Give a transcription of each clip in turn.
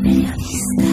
melodistas.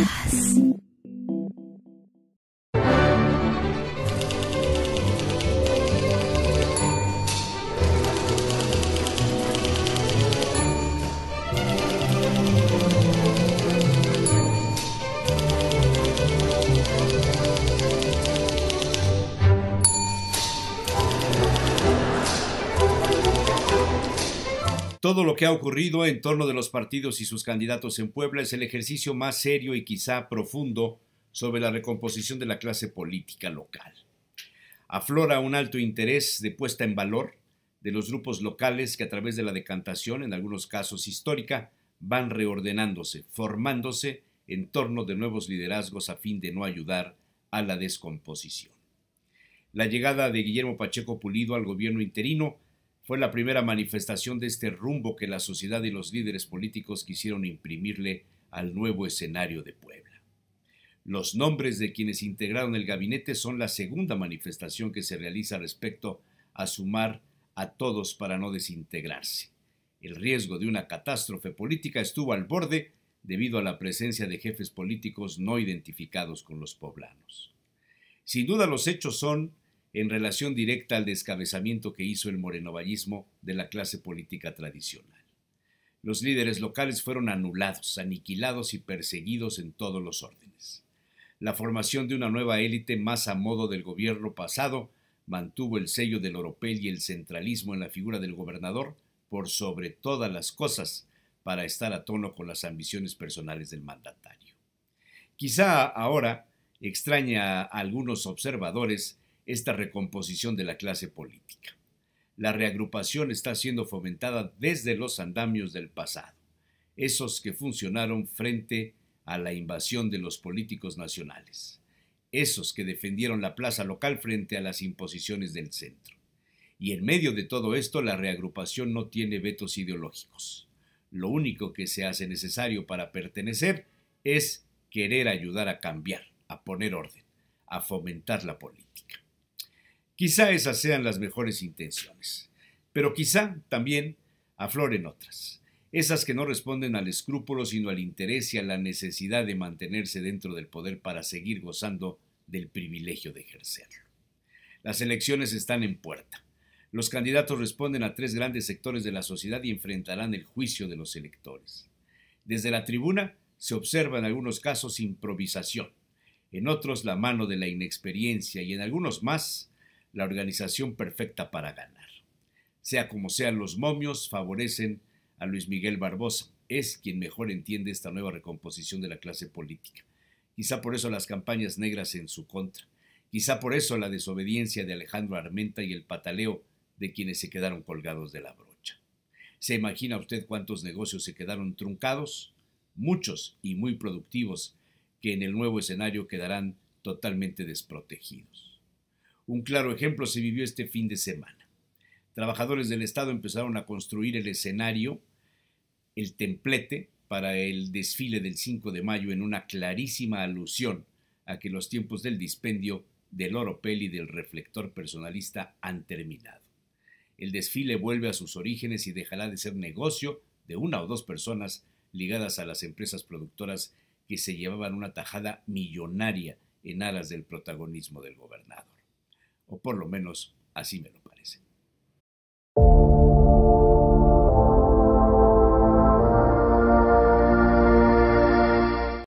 Todo lo que ha ocurrido en torno de los partidos y sus candidatos en Puebla es el ejercicio más serio y quizá profundo sobre la recomposición de la clase política local. Aflora un alto interés de puesta en valor de los grupos locales que a través de la decantación, en algunos casos histórica, van reordenándose, formándose en torno de nuevos liderazgos a fin de no ayudar a la descomposición. La llegada de Guillermo Pacheco Pulido al gobierno interino fue la primera manifestación de este rumbo que la sociedad y los líderes políticos quisieron imprimirle al nuevo escenario de Puebla. Los nombres de quienes integraron el gabinete son la segunda manifestación que se realiza respecto a sumar a todos para no desintegrarse. El riesgo de una catástrofe política estuvo al borde debido a la presencia de jefes políticos no identificados con los poblanos. Sin duda los hechos son en relación directa al descabezamiento que hizo el morenovallismo de la clase política tradicional. Los líderes locales fueron anulados, aniquilados y perseguidos en todos los órdenes. La formación de una nueva élite más a modo del gobierno pasado mantuvo el sello del oropel y el centralismo en la figura del gobernador por sobre todas las cosas para estar a tono con las ambiciones personales del mandatario. Quizá ahora extraña a algunos observadores esta recomposición de la clase política. La reagrupación está siendo fomentada desde los andamios del pasado, esos que funcionaron frente a la invasión de los políticos nacionales, esos que defendieron la plaza local frente a las imposiciones del centro. Y en medio de todo esto, la reagrupación no tiene vetos ideológicos. Lo único que se hace necesario para pertenecer es querer ayudar a cambiar, a poner orden, a fomentar la política. Quizá esas sean las mejores intenciones, pero quizá también afloren otras, esas que no responden al escrúpulo, sino al interés y a la necesidad de mantenerse dentro del poder para seguir gozando del privilegio de ejercerlo. Las elecciones están en puerta. Los candidatos responden a tres grandes sectores de la sociedad y enfrentarán el juicio de los electores. Desde la tribuna se observa en algunos casos improvisación, en otros la mano de la inexperiencia y en algunos más la organización perfecta para ganar. Sea como sean los momios, favorecen a Luis Miguel Barbosa. Es quien mejor entiende esta nueva recomposición de la clase política. Quizá por eso las campañas negras en su contra. Quizá por eso la desobediencia de Alejandro Armenta y el pataleo de quienes se quedaron colgados de la brocha. ¿Se imagina usted cuántos negocios se quedaron truncados? Muchos y muy productivos que en el nuevo escenario quedarán totalmente desprotegidos. Un claro ejemplo se vivió este fin de semana. Trabajadores del Estado empezaron a construir el escenario, el templete, para el desfile del 5 de mayo en una clarísima alusión a que los tiempos del dispendio del oropel y del reflector personalista han terminado. El desfile vuelve a sus orígenes y dejará de ser negocio de una o dos personas ligadas a las empresas productoras que se llevaban una tajada millonaria en alas del protagonismo del gobernador o por lo menos así me lo parece.